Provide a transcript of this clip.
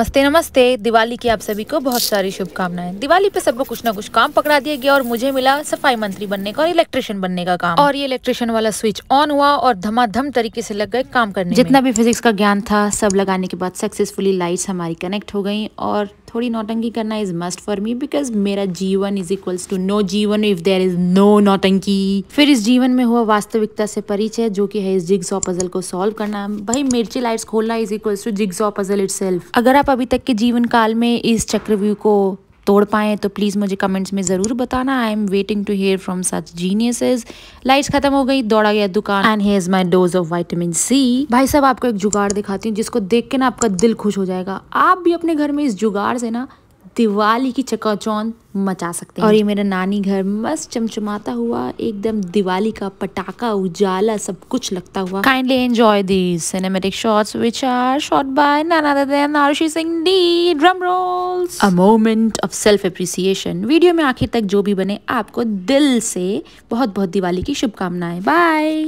नमस्ते नमस्ते दिवाली की आप सभी को बहुत सारी शुभकामनाएं दिवाली पे सबको कुछ ना कुछ काम पकड़ा दिया गया और मुझे मिला सफाई मंत्री बनने का और इलेक्ट्रिशियन बनने का काम और ये इलेक्ट्रिशियन वाला स्विच ऑन हुआ और धमाधम तरीके से लग गए काम करने जितना भी फिजिक्स का ज्ञान था सब लगाने के बाद सक्सेसफुली लाइट्स हमारी कनेक्ट हो गई और थोड़ी नौटंकी करना is must for me because मेरा जीवन इज इक्वल्स टू नो जीवन इफ देर इज नो नौटंकी फिर इस जीवन में हुआ वास्तविकता से परिचय जो कि है इस जिग्स पजल को सॉल्व करना भाई मिर्ची लाइट्स खोलना is equals to jigsaw puzzle it अगर आप अभी तक के जीवन काल में इस चक्रव्यूह को तोड़ पाएँ तो प्लीज़ मुझे कमेंट्स में ज़रूर बताना I am waiting to hear from such geniuses lights खत्म हो गई दौड़ा गया दुकान and here my dose of vitamin C भाई साहब आपको एक जुगाड़ दिखाती हूँ जिसको देख के ना आपका दिल खुश हो जाएगा आप भी अपने घर में इस जुगाड़ से ना दिवाली की चकाचौन मचा सकते हैं और ये मेरा नानी घर मस्त चमचमाता हुआ एकदम दिवाली का पटाखा उजाला सब कुछ लगता हुआ kindly enjoy these cinematic shots which are shot by none other than Arushi Singh D. Drum rolls. A moment of self video में आखिर तक जो भी बने आपको दिल से बहुत बहुत दिवाली की शुभकामनाएं बाय